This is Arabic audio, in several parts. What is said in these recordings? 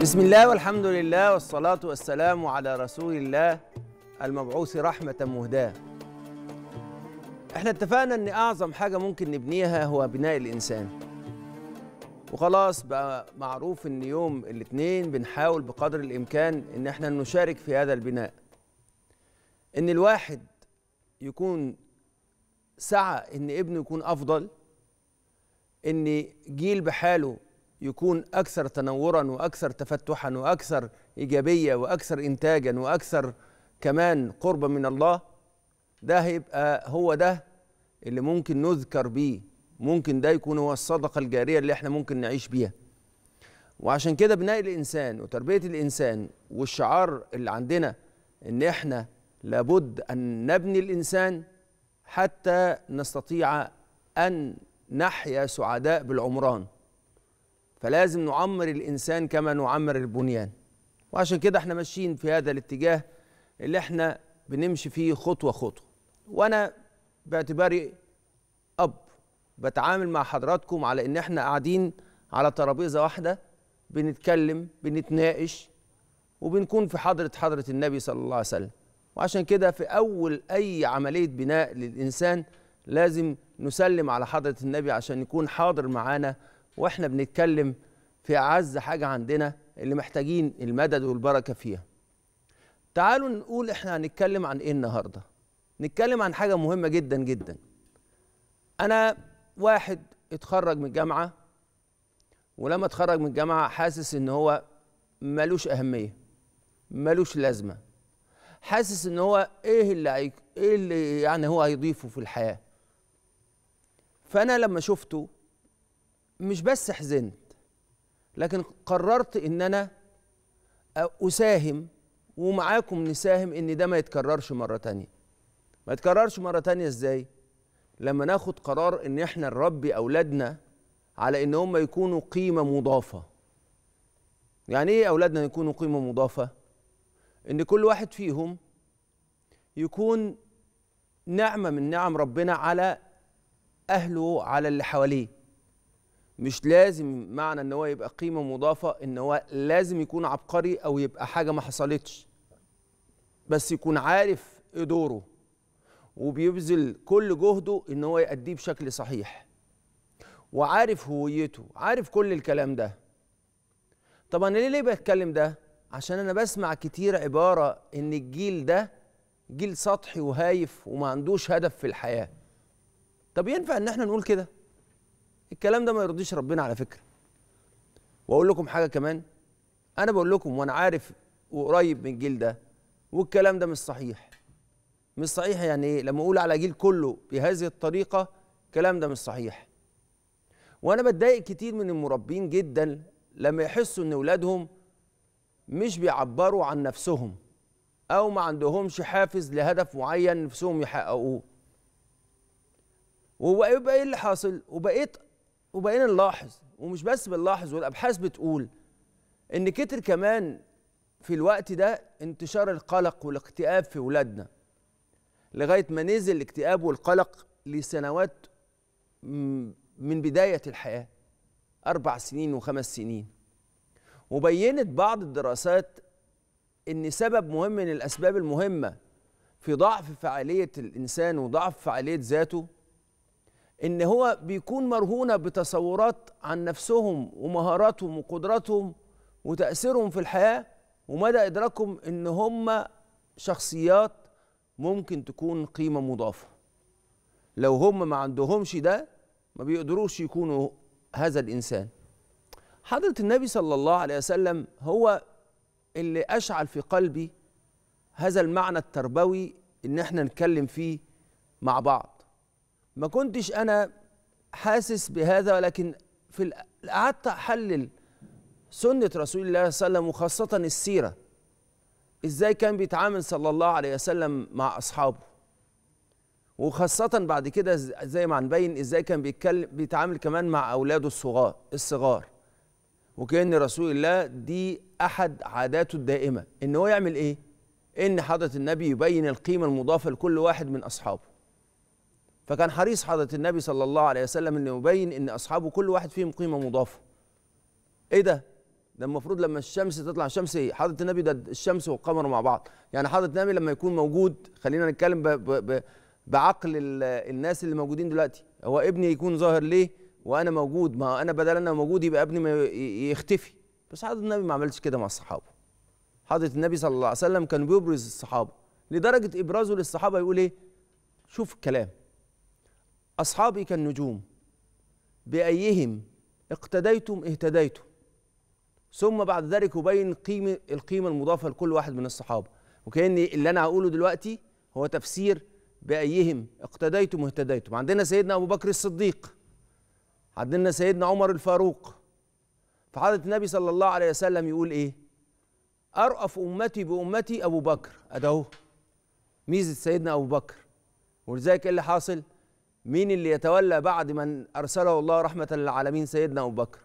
بسم الله والحمد لله والصلاة والسلام على رسول الله المبعوث رحمة مهداة احنا اتفقنا ان اعظم حاجة ممكن نبنيها هو بناء الانسان وخلاص بقى معروف ان يوم الاثنين بنحاول بقدر الامكان ان احنا نشارك في هذا البناء ان الواحد يكون سعى ان ابنه يكون افضل ان جيل بحاله يكون اكثر تنورا واكثر تفتحا واكثر ايجابيه واكثر انتاجا واكثر كمان قربا من الله ده هيبقى هو ده اللي ممكن نذكر بيه ممكن ده يكون هو الصدقه الجاريه اللي احنا ممكن نعيش بيها وعشان كده بناء الانسان وتربيه الانسان والشعار اللي عندنا ان احنا لابد ان نبني الانسان حتى نستطيع ان نحيا سعداء بالعمران فلازم نعمر الانسان كما نعمر البنيان وعشان كده احنا ماشيين في هذا الاتجاه اللي احنا بنمشي فيه خطوه خطوه وانا باعتباري اب بتعامل مع حضراتكم على ان احنا قاعدين على ترابيزه واحده بنتكلم بنتناقش وبنكون في حضره حضره النبي صلى الله عليه وسلم وعشان كده في اول اي عمليه بناء للانسان لازم نسلم على حضره النبي عشان يكون حاضر معانا واحنا بنتكلم في اعز حاجه عندنا اللي محتاجين المدد والبركه فيها تعالوا نقول احنا هنتكلم عن ايه النهارده نتكلم عن حاجه مهمه جدا جدا انا واحد اتخرج من الجامعه ولما اتخرج من الجامعه حاسس ان هو ملوش اهميه ملوش لازمه حاسس ان هو ايه اللي ايه اللي يعني هو هيضيفه في الحياه فانا لما شفته مش بس حزنت لكن قررت ان انا اساهم ومعاكم نساهم ان ده ما يتكررش مره تانية ما يتكررش مره تانية ازاي لما ناخد قرار ان احنا نربي اولادنا على ان هم يكونوا قيمه مضافه يعني ايه اولادنا يكونوا قيمه مضافه ان كل واحد فيهم يكون نعمه من نعم ربنا على اهله على اللي حواليه مش لازم معنى ان هو يبقى قيمه مضافه ان هو لازم يكون عبقري او يبقى حاجه ما حصلتش بس يكون عارف ايه دوره وبيبذل كل جهده ان هو يأديه بشكل صحيح وعارف هويته عارف كل الكلام ده طب انا ليه ليه بتكلم ده عشان انا بسمع كتير عباره ان الجيل ده جيل سطحي وهايف وما عندوش هدف في الحياه طب ينفع ان احنا نقول كده الكلام ده ما يرضيش ربنا على فكره واقول لكم حاجه كمان انا بقول لكم وانا عارف وقريب من الجيل ده والكلام ده مش صحيح مش صحيح يعني ايه لما اقول على جيل كله بهذه الطريقه الكلام ده مش صحيح وانا بتضايق كتير من المربين جدا لما يحسوا ان اولادهم مش بيعبروا عن نفسهم او ما عندهمش حافز لهدف معين نفسهم يحققوه ويبقى ايه اللي حاصل وبقيت وبقينا نلاحظ ومش بس بنلاحظ والابحاث بتقول ان كتر كمان في الوقت ده انتشار القلق والاكتئاب في ولادنا لغايه ما نزل الاكتئاب والقلق لسنوات من بدايه الحياه اربع سنين وخمس سنين وبينت بعض الدراسات ان سبب مهم من الاسباب المهمه في ضعف فعاليه الانسان وضعف فعاليه ذاته ان هو بيكون مرهونه بتصورات عن نفسهم ومهاراتهم وقدراتهم وتاثيرهم في الحياه ومدى ادراكهم ان هم شخصيات ممكن تكون قيمه مضافه لو هم ما عندهمش ده ما بيقدروش يكونوا هذا الانسان حضره النبي صلى الله عليه وسلم هو اللي اشعل في قلبي هذا المعنى التربوي ان احنا نتكلم فيه مع بعض ما كنتش انا حاسس بهذا ولكن في قعدت احلل سنه رسول الله صلى الله عليه وسلم وخاصه السيره ازاي كان بيتعامل صلى الله عليه وسلم مع اصحابه وخاصة بعد كده زي ما هنبين ازاي كان بيتكلم بيتعامل كمان مع اولاده الصغار الصغار وكأن رسول الله دي احد عاداته الدائمة ان هو يعمل ايه؟ ان حضرة النبي يبين القيمة المضافة لكل واحد من اصحابه فكان حريص حضرة النبي صلى الله عليه وسلم انه يبين ان اصحابه كل واحد فيهم قيمه مضافه ايه ده ده المفروض لما الشمس تطلع الشمس ايه حضرة النبي ده الشمس والقمر مع بعض يعني حضرة النبي لما يكون موجود خلينا نتكلم بعقل الناس اللي موجودين دلوقتي هو ابني يكون ظاهر ليه وانا موجود ما انا بدل انا موجود يبقى ابني ما يختفي بس حضرة النبي ما عملش كده مع الصحابه حضرة النبي صلى الله عليه وسلم كان بيبرز الصحابه لدرجه ابرازه للصحابه يقول ايه شوف الكلام أصحابي كالنجوم بأيهم اقتديتم اهتديتم ثم بعد ذلك أبين قيمة القيمة المضافة لكل واحد من الصحابة وكأن اللي أنا هقوله دلوقتي هو تفسير بأيهم اقتديتم اهتديتم عندنا سيدنا أبو بكر الصديق عندنا سيدنا عمر الفاروق فحضرة النبي صلى الله عليه وسلم يقول إيه أرأف أمتي بأمتي أبو بكر أدهو ميزة سيدنا أبو بكر ولذلك إيه اللي حاصل مين اللي يتولى بعد من أرسله الله رحمة للعالمين سيدنا أبو بكر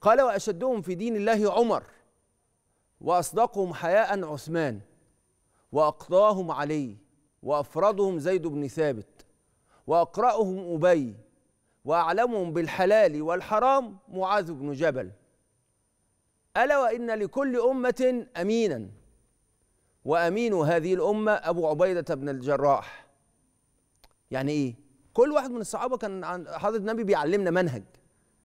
قال وأشدهم في دين الله عمر وأصدقهم حياء عثمان وأقضاهم علي وأفرضهم زيد بن ثابت وأقرأهم أبي وأعلمهم بالحلال والحرام معاذ بن جبل ألا وإن لكل أمة أمينا وأمين هذه الأمة أبو عبيدة بن الجراح يعني إيه؟ كل واحد من الصحابه كان حضره النبي بيعلمنا منهج